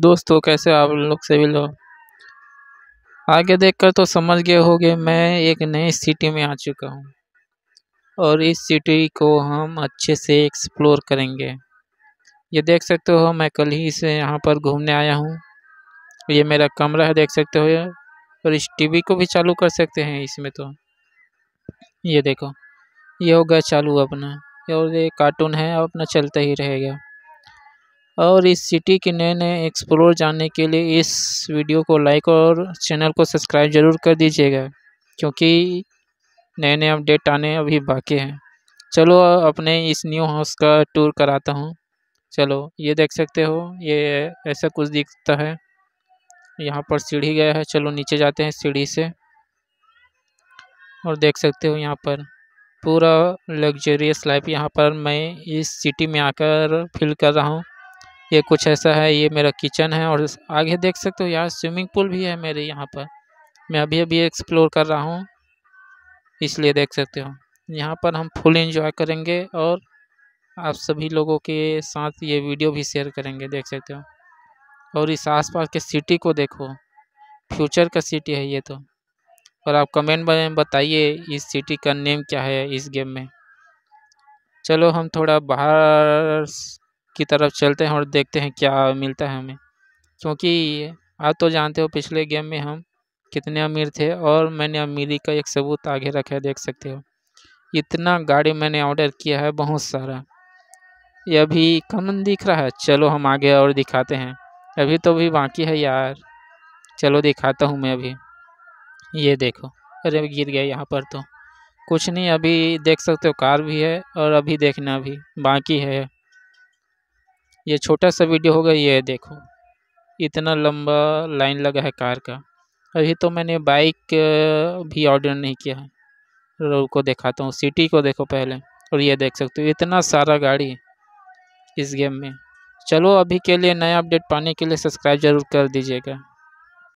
दोस्तों कैसे आप लोग सभी लोग आगे देखकर तो समझ गए होंगे मैं एक नए सिटी में आ चुका हूँ और इस सिटी को हम अच्छे से एक्सप्लोर करेंगे ये देख सकते हो मैं कल ही से यहाँ पर घूमने आया हूँ ये मेरा कमरा है देख सकते हो और इस टीवी को भी चालू कर सकते हैं इसमें तो ये देखो ये हो गया चालू अपना और ये कार्टून है अपना चलता ही रहेगा और इस सिटी के नए नए एक्सप्लोर जानने के लिए इस वीडियो को लाइक और चैनल को सब्सक्राइब ज़रूर कर दीजिएगा क्योंकि नए नए अपडेट आने अभी बाकी हैं चलो अपने इस न्यू हाउस का टूर कराता हूँ चलो ये देख सकते हो ये ऐसा कुछ दिखता है यहाँ पर सीढ़ी गया है चलो नीचे जाते हैं सीढ़ी से और देख सकते हो यहाँ पर पूरा लग्जरियस लाइफ यहाँ पर मैं इस सिटी में आकर फील कर रहा हूँ ये कुछ ऐसा है ये मेरा किचन है और आगे देख सकते हो यार स्विमिंग पूल भी है मेरे यहाँ पर मैं अभी अभी एक्सप्लोर कर रहा हूँ इसलिए देख सकते हो यहाँ पर हम फुल इंजॉय करेंगे और आप सभी लोगों के साथ ये वीडियो भी शेयर करेंगे देख सकते हो और इस आसपास के सिटी को देखो फ्यूचर का सिटी है ये तो और आप कमेंट में बताइए इस सिटी का नेम क्या है इस गेम में चलो हम थोड़ा बाहर की तरफ चलते हैं और देखते हैं क्या मिलता है हमें क्योंकि आप तो जानते हो पिछले गेम में हम कितने अमीर थे और मैंने अमीरी का एक सबूत आगे रखा है देख सकते हो इतना गाड़ी मैंने ऑर्डर किया है बहुत सारा ये अभी कम दिख रहा है चलो हम आगे और दिखाते हैं अभी तो भी बाकी है यार चलो दिखाता हूँ मैं अभी ये देखो अरे गिर गया यहाँ पर तो कुछ नहीं अभी देख सकते हो कार भी है और अभी देखना भी बाकी है ये छोटा सा वीडियो होगा ये देखो इतना लंबा लाइन लगा है कार का अभी तो मैंने बाइक भी ऑर्डर नहीं किया है को दिखाता हूँ सिटी को देखो पहले और ये देख सकते हो इतना सारा गाड़ी इस गेम में चलो अभी के लिए नया अपडेट पाने के लिए सब्सक्राइब ज़रूर कर दीजिएगा